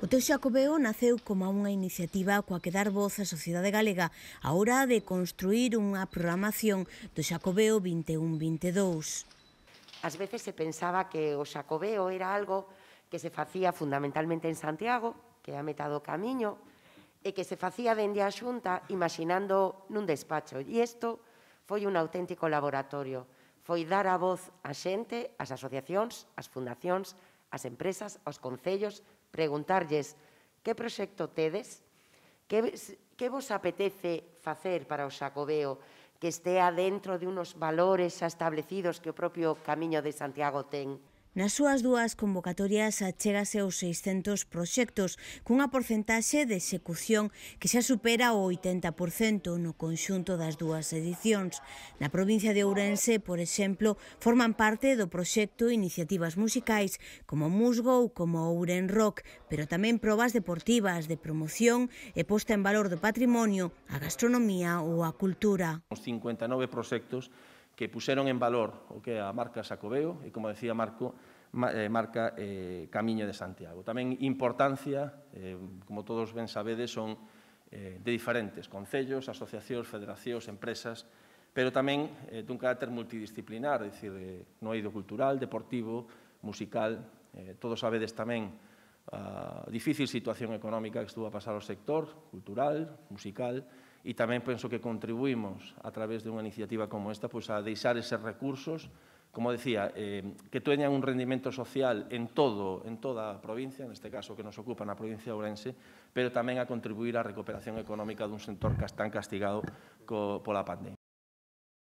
O Teu Xacobeo naceu como unha iniciativa coa que dar voz á sociedade galega a hora de construir unha programación do Xacobeo 21-22. As veces se pensaba que o Xacobeo era algo que se facía fundamentalmente en Santiago, que é a meta do camiño, e que se facía dende a xunta imaginando nun despacho. E isto foi un auténtico laboratorio. Foi dar a voz á xente, ás asociacións, ás fundacións, as empresas, aos concellos, preguntarlles que proxecto tedes, que, que vos apetece facer para o Xacobeo que estea dentro de unos valores establecidos que o propio Camiño de Santiago ten Nas súas dúas convocatorias achegase aos 600 proxectos, cunha porcentaxe de execución que xa supera o 80% no conxunto das dúas edicións. Na provincia de Ourense, por exemplo, forman parte do proxecto iniciativas musicais como Musgo ou como Ouren Rock, pero tamén probas deportivas de promoción e posta en valor do patrimonio, a gastronomía ou a cultura. Os 59 proxectos que puseron en valor o que a marca Sacobeo e, como decía Marco, eh, marca eh, Camiño de Santiago. Tamén importancia, eh, como todos ben sabedes, son eh, de diferentes concellos, asociacións, federacións, empresas, pero tamén eh, dun carácter multidisciplinar, é dicir, eh, no eido cultural, deportivo, musical, eh, todos sabedes tamén a ah, difícil situación económica que estuvo a pasar o sector, cultural, musical, e tamén penso que contribuímos a través de unha iniciativa como esta pois, a deixar eses recursos, como decía, eh, que teñan un rendimento social en todo, en toda a provincia, neste caso que nos ocupa na provincia de Ourense, pero tamén a contribuir á recuperación económica dun sector que está castigado co, pola pandemia.